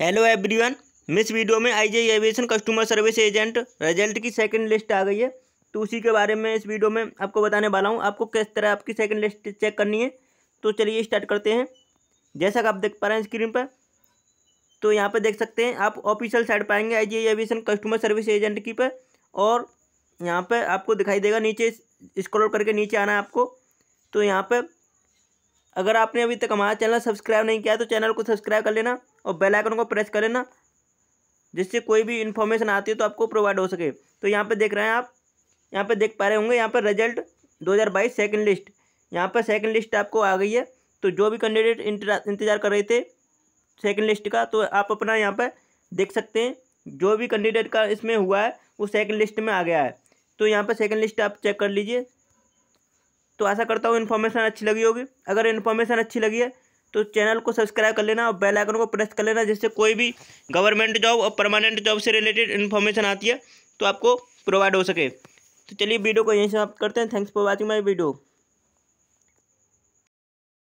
hello everyone इस video में I J aviation customer service agent result की second list आ गई है तो उसी के बारे में इस वीडियो में आपको बताने वाला हूँ आपको किस तरह आपकी सेकंड लिस्ट चेक करनी है तो चलिए स्टार्ट करते हैं जैसा कि आप देख पा रहे हैं स्क्रीन पर तो यहाँ पर देख सकते हैं आप ऑफिशियल साइट पाएंगे I G aviation customer service agent की पर और यहाँ पर आपको दिखाई देगा नीचे स्क्रॉल करके नीचे आना है आपको तो यहाँ पर अगर आपने अभी तक हमारा चैनल सब्सक्राइब नहीं किया तो चैनल को सब्सक्राइब कर लेना और बेल आइकन को प्रेस करें ना जिससे कोई भी इन्फॉर्मेशन आती है तो आपको प्रोवाइड हो सके तो यहाँ पर देख रहे हैं आप यहाँ पर देख पा रहे होंगे यहाँ पर रिजल्ट 2022 सेकंड लिस्ट यहाँ पर सेकंड लिस्ट आपको आ गई है तो जो भी कैंडिडेट इंतज़ार कर रहे थे सेकंड लिस्ट का तो आप अपना यहाँ पर देख सकते हैं जो भी कैंडिडेट का इसमें हुआ है वो सेकेंड लिस्ट में आ गया है तो यहाँ पर सेकेंड लिस्ट आप चेक कर लीजिए तो ऐसा करता हूँ इन्फॉर्मेशन अच्छी लगी होगी अगर इन्फॉर्मेशन अच्छी लगी है तो चैनल को सब्सक्राइब कर लेना और बेल आइकन को प्रेस कर लेना जिससे कोई भी गवर्नमेंट जॉब और परमानेंट जॉब से रिलेटेड इन्फॉर्मेशन आती है तो आपको प्रोवाइड हो सके तो चलिए वीडियो को यहीं समाप्त करते हैं thanks for watching my video